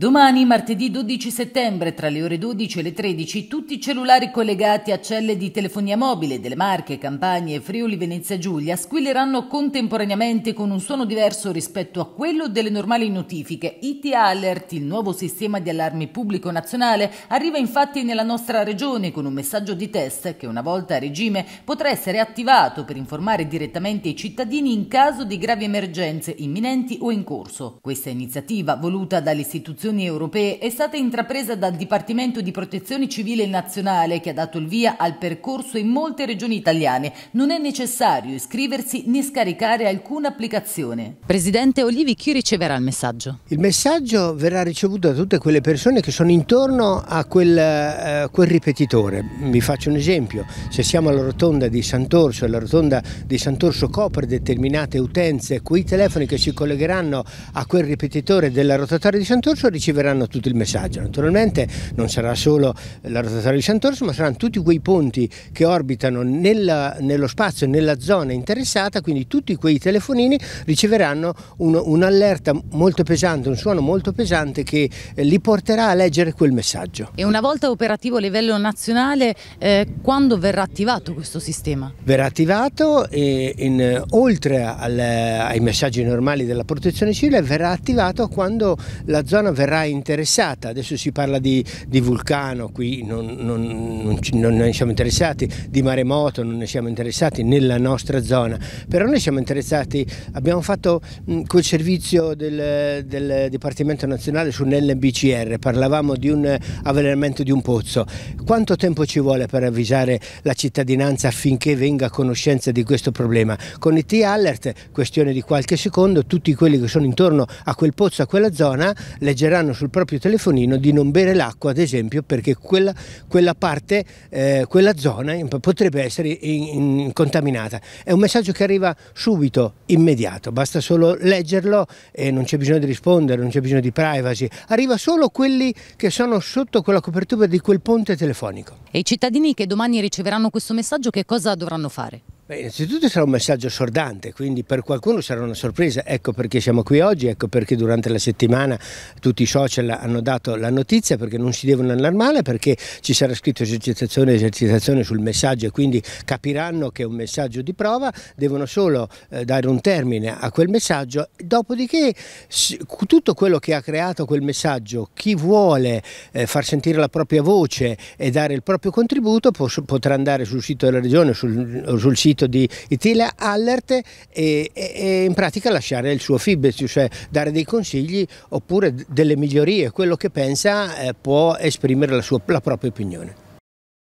Domani, martedì 12 settembre, tra le ore 12 e le 13, tutti i cellulari collegati a celle di telefonia mobile delle Marche, Campagne e Friuli Venezia Giulia squilleranno contemporaneamente con un suono diverso rispetto a quello delle normali notifiche. IT Alert, il nuovo sistema di allarme pubblico nazionale, arriva infatti nella nostra regione con un messaggio di test che una volta a regime potrà essere attivato per informare direttamente i cittadini in caso di gravi emergenze imminenti o in corso. Questa iniziativa, voluta dall'istituzione istituzioni europee è stata intrapresa dal Dipartimento di Protezione Civile Nazionale che ha dato il via al percorso in molte regioni italiane. Non è necessario iscriversi né scaricare alcuna applicazione. Presidente Olivi, chi riceverà il messaggio? Il messaggio verrà ricevuto da tutte quelle persone che sono intorno a quel, a eh, quel ripetitore. Vi faccio un esempio, se siamo alla rotonda di Sant'Orso, e la rotonda di Sant'Orso copre determinate utenze, quei telefoni che si collegheranno a quel ripetitore della rotatoria di Sant'Orso riceveranno tutto il messaggio. Naturalmente non sarà solo la rotatoria di Sant'Orso, ma saranno tutti quei ponti che orbitano nella, nello spazio, nella zona interessata, quindi tutti quei telefonini riceveranno un'allerta molto pesante, un suono molto pesante che eh, li porterà a leggere quel messaggio. E una volta operativo a livello nazionale, eh, quando verrà attivato questo sistema? Verrà attivato e eh, in, oltre al, eh, ai messaggi normali della protezione civile verrà attivato quando la zona verrà verrà interessata, adesso si parla di, di vulcano, qui non, non, non, non, ne siamo interessati, di maremoto non ne siamo interessati nella nostra zona, però noi siamo interessati, abbiamo fatto mh, col servizio del, del Dipartimento Nazionale su sull'NBCR, parlavamo di un avvelenamento di un pozzo, quanto tempo ci vuole per avvisare la cittadinanza affinché venga a conoscenza di questo problema? Con i T-Alert, questione di qualche secondo, tutti quelli che sono intorno a quel pozzo, a quella zona, leggeranno ricorderanno sul proprio telefonino di non bere l'acqua ad esempio perché quella, quella parte, eh, quella zona potrebbe essere in, in, contaminata. È un messaggio che arriva subito, immediato, basta solo leggerlo e non c'è bisogno di rispondere, non c'è bisogno di privacy, arriva solo quelli che sono sotto quella copertura di quel ponte telefonico. E i cittadini che domani riceveranno questo messaggio che cosa dovranno fare? Beh, innanzitutto sarà un messaggio sordante, quindi per qualcuno sarà una sorpresa, ecco perché siamo qui oggi, ecco perché durante la settimana tutti i social hanno dato la notizia, perché non si devono allarmare, perché ci sarà scritto esercitazione e esercitazione sul messaggio e quindi capiranno che è un messaggio di prova, devono solo eh, dare un termine a quel messaggio, dopodiché tutto quello che ha creato quel messaggio, chi vuole eh, far sentire la propria voce e dare il proprio contributo potrà andare sul sito della regione, sul, sul sito sostituto di Itila Allert e, e, e, in pratica lasciare il suo feedback, cioè dare dei consigli oppure delle migliorie, quello che pensa eh, può esprimere la, sua, la propria opinione.